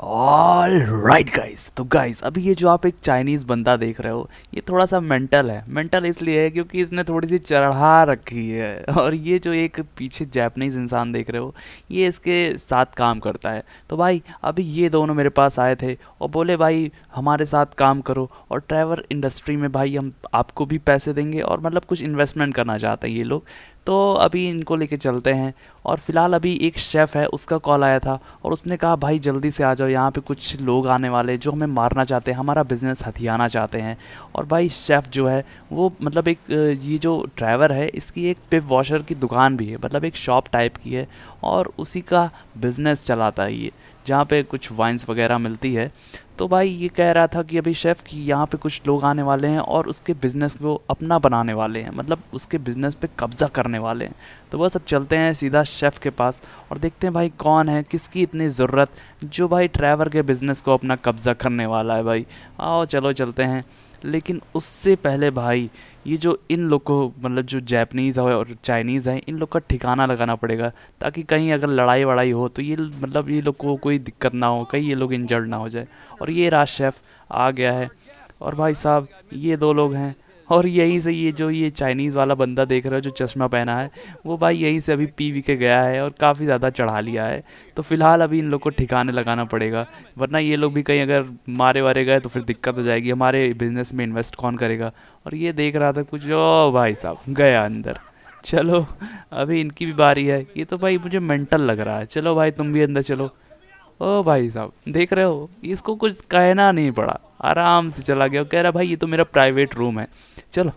All right guys तो guys अभी ये जो आप एक चाइनीज़ बंदा देख रहे हो ये थोड़ा सा मेंटल है मेंटल इसलिए है क्योंकि इसने थोड़ी सी चढ़ा रखी है और ये जो एक पीछे जैपनीज़ इंसान देख रहे हो ये इसके साथ काम करता है तो भाई अभी ये दोनों मेरे पास आए थे और बोले भाई हमारे साथ काम करो और ट्रैवल इंडस्ट्री में भाई हम आपको भी पैसे देंगे और मतलब कुछ इन्वेस्टमेंट करना चाहते हैं ये लोग तो अभी इनको लेके चलते हैं और फ़िलहाल अभी एक शेफ़ है उसका कॉल आया था और उसने कहा भाई जल्दी से आ जाओ यहाँ पे कुछ लोग आने वाले जो हमें मारना चाहते हैं हमारा बिज़नेस हथियाना चाहते हैं और भाई शेफ़ जो है वो मतलब एक ये जो ड्राइवर है इसकी एक पिप वॉशर की दुकान भी है मतलब एक शॉप टाइप की है और उसी का बिज़नेस चलाता है ये जहाँ पे कुछ वाइन्स वगैरह मिलती है तो भाई ये कह रहा था कि अभी शेफ़ कि यहाँ पे कुछ लोग आने वाले हैं और उसके बिज़नेस को अपना बनाने वाले हैं मतलब उसके बिज़नेस पे कब्ज़ा करने वाले हैं तो वह सब चलते हैं सीधा शेफ़ के पास और देखते हैं भाई कौन है किसकी इतनी ज़रूरत जो भाई ट्रैवर के बिज़नेस को अपना कब्ज़ा करने वाला है भाई आओ चलो चलते हैं लेकिन उससे पहले भाई ये जो इन लोग को मतलब जो जैपनीज़ है और चाइनीज़ हैं इन लोग का ठिकाना लगाना पड़ेगा ताकि कहीं अगर लड़ाई वड़ाई हो तो ये मतलब ये लोग को कोई दिक्कत ना हो कहीं ये लोग इंजर्ड ना हो जाए और ये राज शेफ़ आ गया है और भाई साहब ये दो लोग हैं और यहीं से ये जो ये चाइनीज़ वाला बंदा देख रहे हो जो चश्मा पहना है वो भाई यहीं से अभी पी वी के गया है और काफ़ी ज़्यादा चढ़ा लिया है तो फिलहाल अभी इन लोग को ठिकाने लगाना पड़ेगा वरना ये लोग भी कहीं अगर मारे वारे गए तो फिर दिक्कत हो जाएगी हमारे बिज़नेस में इन्वेस्ट कौन करेगा और ये देख रहा था कुछ ओ भाई साहब गया अंदर चलो अभी इनकी भी बारी है ये तो भाई मुझे मेंटल लग रहा है चलो भाई तुम भी अंदर चलो ओ भाई साहब देख रहे हो इसको कुछ कहना नहीं पड़ा आराम से चला गया कह रहा भाई ये तो मेरा प्राइवेट रूम है चलो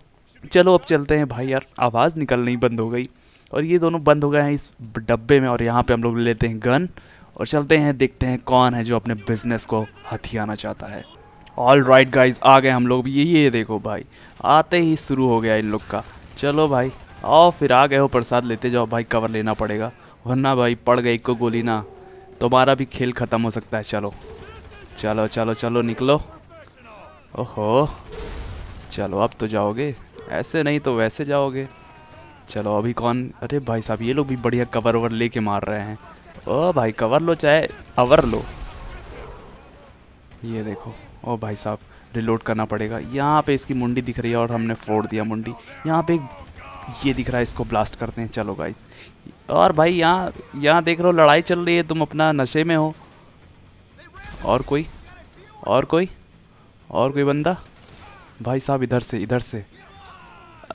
चलो अब चलते हैं भाई यार आवाज़ निकलनी बंद हो गई और ये दोनों बंद हो गए हैं इस डब्बे में और यहाँ पे हम लोग लेते हैं गन और चलते हैं देखते हैं कौन है जो अपने बिजनेस को हथियाना चाहता है ऑल राइट गाइज आ गए हम लोग ये ये देखो भाई आते ही शुरू हो गया इन लोग का चलो भाई आओ फिर आ गए हो प्रसाद लेते जाओ भाई कवर लेना पड़ेगा वरना भाई पड़ गए को गोली ना तुम्हारा भी खेल ख़त्म हो सकता है चलो चलो चलो चलो निकलो ओहो चलो अब तो जाओगे ऐसे नहीं तो वैसे जाओगे चलो अभी कौन अरे भाई साहब ये लोग भी बढ़िया कवर ओवर लेके मार रहे हैं ओ भाई कवर लो चाहे अवर लो ये देखो ओ भाई साहब रिलोड करना पड़ेगा यहाँ पे इसकी मुंडी दिख रही है और हमने फोड़ दिया मुंडी यहाँ पे ये दिख रहा है इसको ब्लास्ट करते हैं चलो भाई और भाई यहाँ यहाँ देख रहे हो लड़ाई चल रही है तुम अपना नशे में हो और कोई और कोई और कोई बंदा भाई साहब इधर से इधर से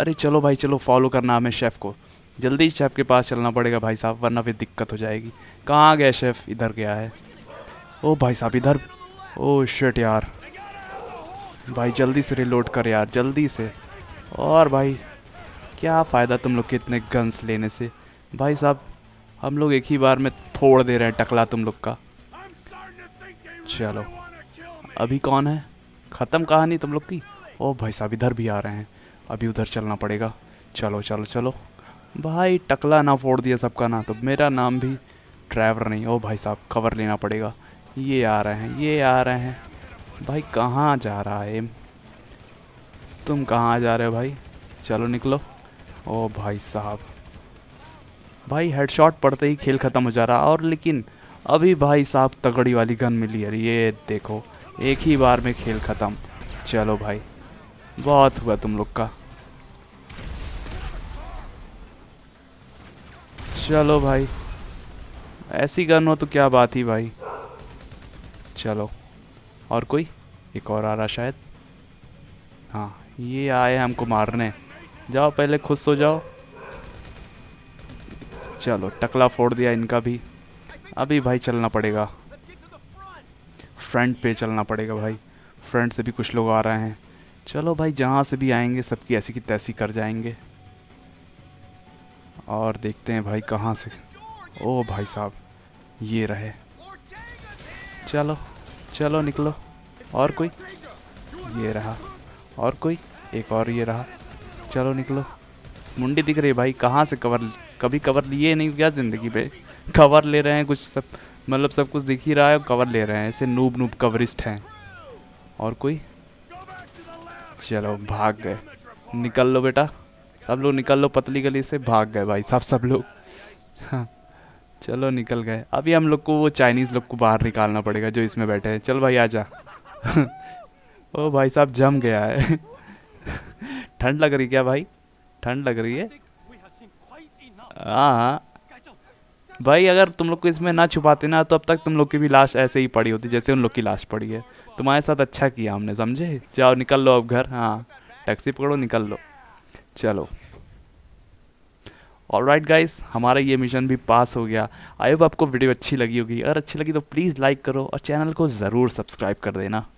अरे चलो भाई चलो फॉलो करना हमें शेफ़ को जल्दी शेफ़ के पास चलना पड़ेगा भाई साहब वरना फिर दिक्कत हो जाएगी कहाँ गया शेफ़ इधर गया है ओ भाई साहब इधर ओ शर्ट यार भाई जल्दी से रिलोड कर यार जल्दी से और भाई क्या फ़ायदा तुम लोग के इतने गन्स लेने से भाई साहब हम लोग एक ही बार में फोड़ दे रहे हैं टकला तुम लोग का चलो अभी कौन है ख़त्म कहानी तुम लोग की ओ भाई साहब इधर भी आ रहे हैं अभी उधर चलना पड़ेगा चलो चलो चलो भाई टकला ना फोड़ दिया सबका ना तो मेरा नाम भी ड्राइवर नहीं ओ भाई साहब कवर लेना पड़ेगा ये आ रहे हैं ये आ रहे हैं भाई कहाँ जा रहा है तुम कहाँ जा रहे हो भाई चलो निकलो ओ भाई साहब भाई हेडशॉट पड़ते ही खेल ख़त्म हो जा रहा और लेकिन अभी भाई साहब तगड़ी वाली गन मिली है ये देखो एक ही बार में खेल ख़त्म चलो भाई बहुत हुआ तुम लोग का चलो भाई ऐसी गन हो तो क्या बात ही भाई चलो और कोई एक और आ रहा शायद हाँ ये आए हमको मारने जाओ पहले खुश हो जाओ चलो टकला फोड़ दिया इनका भी अभी भाई चलना पड़ेगा फ्रंट पे चलना पड़ेगा भाई फ्रंट से भी कुछ लोग आ रहे हैं चलो भाई जहाँ से भी आएंगे सबकी ऐसी की तैसी कर जाएंगे और देखते हैं भाई कहाँ से ओ भाई साहब ये रहे चलो चलो निकलो और कोई ये रहा और कोई एक और ये रहा चलो निकलो मुंडी दिख रही है भाई कहाँ से कवर कभी कवर लिए नहीं गया ज़िंदगी पे कवर ले रहे हैं कुछ सब मतलब सब कुछ दिख ही रहा है और कवर ले रहे हैं ऐसे नूब नूब कवरिस्ट हैं और कोई चलो भाग गए निकल लो बेटा सब लोग निकल लो पतली गली से भाग गए भाई सब सब लोग हाँ। चलो निकल गए अभी हम लोग को वो चाइनीज़ लोग को बाहर निकालना पड़ेगा जो इसमें बैठे हैं चल भाई आ जा ओ भाई साहब जम गया है ठंड लग रही क्या भाई ठंड लग रही है हाँ, हाँ। भाई अगर तुम लोग को इसमें ना छुपाते ना तो अब तक तुम लोग की भी लाश ऐसे ही पड़ी होती जैसे उन लोग की लाश पड़ी है तुम्हारे साथ अच्छा किया हमने समझे जाओ निकल लो अब घर हाँ टैक्सी पकड़ो निकल लो चलो और राइट गाइस हमारा ये मिशन भी पास हो गया आई होप आपको वीडियो अच्छी लगी होगी अगर अच्छी लगी तो प्लीज़ लाइक करो और चैनल को ज़रूर सब्सक्राइब कर देना